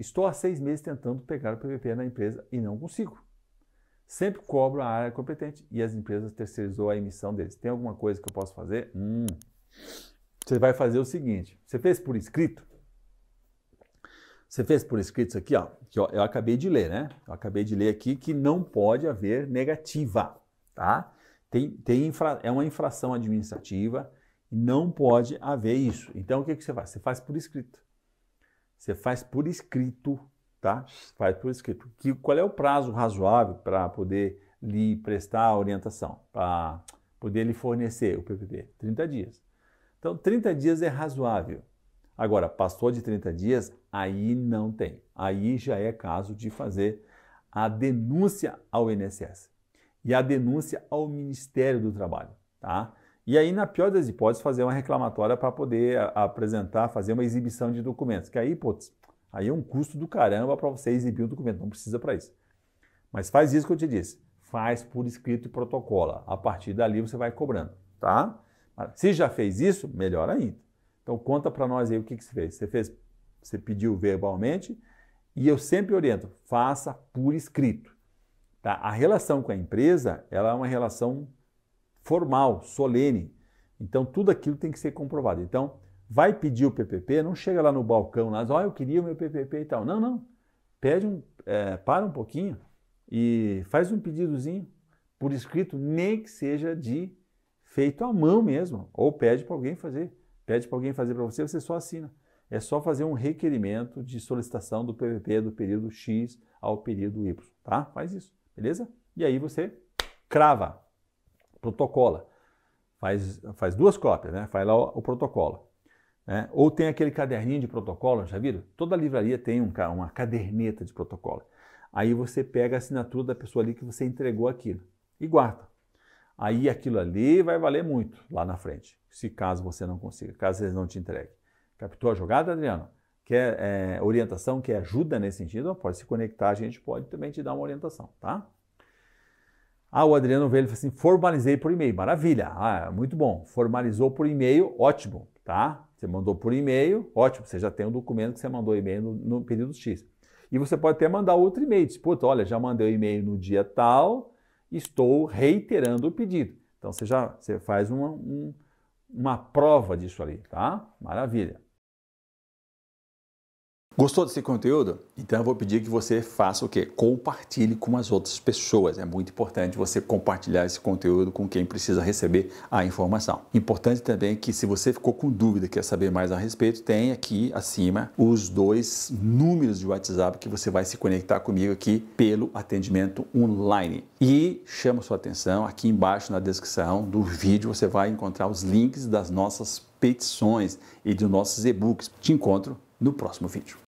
Estou há seis meses tentando pegar o PVP na empresa e não consigo. Sempre cobro a área competente e as empresas terceirizou a emissão deles. Tem alguma coisa que eu posso fazer? Hum. Você vai fazer o seguinte: você fez por escrito? Você fez por escrito isso aqui, ó, que eu acabei de ler, né? Eu acabei de ler aqui que não pode haver negativa, tá? Tem, tem infra, é uma infração administrativa, e não pode haver isso. Então o que, que você faz? Você faz por escrito. Você faz por escrito, tá? Faz por escrito. Que, qual é o prazo razoável para poder lhe prestar orientação, para poder lhe fornecer o PPP? 30 dias. Então, 30 dias é razoável. Agora, passou de 30 dias, aí não tem. Aí já é caso de fazer a denúncia ao INSS e a denúncia ao Ministério do Trabalho, tá? E aí, na pior das hipóteses, fazer uma reclamatória para poder apresentar, fazer uma exibição de documentos. Que aí, putz, aí é um custo do caramba para você exibir um documento. Não precisa para isso. Mas faz isso que eu te disse. Faz por escrito e protocola. A partir dali você vai cobrando, tá? Se já fez isso, melhor ainda. Então conta para nós aí o que, que você fez. Você fez, você pediu verbalmente e eu sempre oriento, faça por escrito. Tá? A relação com a empresa, ela é uma relação formal, solene. Então, tudo aquilo tem que ser comprovado. Então, vai pedir o PPP, não chega lá no balcão, lá, ó, oh, eu queria o meu PPP e tal. Não, não. Pede um, é, para um pouquinho e faz um pedidozinho por escrito, nem que seja de feito à mão mesmo, ou pede para alguém fazer. Pede para alguém fazer para você, você só assina. É só fazer um requerimento de solicitação do PPP do período X ao período Y, tá? Faz isso, beleza? E aí você crava, protocola. Faz, faz duas cópias, né? Faz lá o, o protocolo. Né? Ou tem aquele caderninho de protocolo, já viram? Toda livraria tem um, uma caderneta de protocolo. Aí você pega a assinatura da pessoa ali que você entregou aquilo e guarda. Aí aquilo ali vai valer muito lá na frente, se caso você não consiga, caso eles não te entreguem. Captou a jogada, Adriano? Quer é, orientação, quer ajuda nesse sentido? Pode se conectar, a gente pode também te dar uma orientação, tá? Ah, o Adriano veio e falou assim: formalizei por e-mail. Maravilha, ah, muito bom. Formalizou por e-mail, ótimo, tá? Você mandou por e-mail, ótimo. Você já tem um documento que você mandou e-mail no, no período X. E você pode até mandar outro e-mail. Diz, Puta, olha, já mandei o e-mail no dia tal, estou reiterando o pedido. Então você já você faz uma, um, uma prova disso ali, tá? Maravilha. Gostou desse conteúdo? Então eu vou pedir que você faça o quê? Compartilhe com as outras pessoas. É muito importante você compartilhar esse conteúdo com quem precisa receber a informação. Importante também que se você ficou com dúvida, quer saber mais a respeito, tem aqui acima os dois números de WhatsApp que você vai se conectar comigo aqui pelo atendimento online. E chama sua atenção aqui embaixo na descrição do vídeo você vai encontrar os links das nossas petições e dos nossos e-books. Te encontro no próximo vídeo.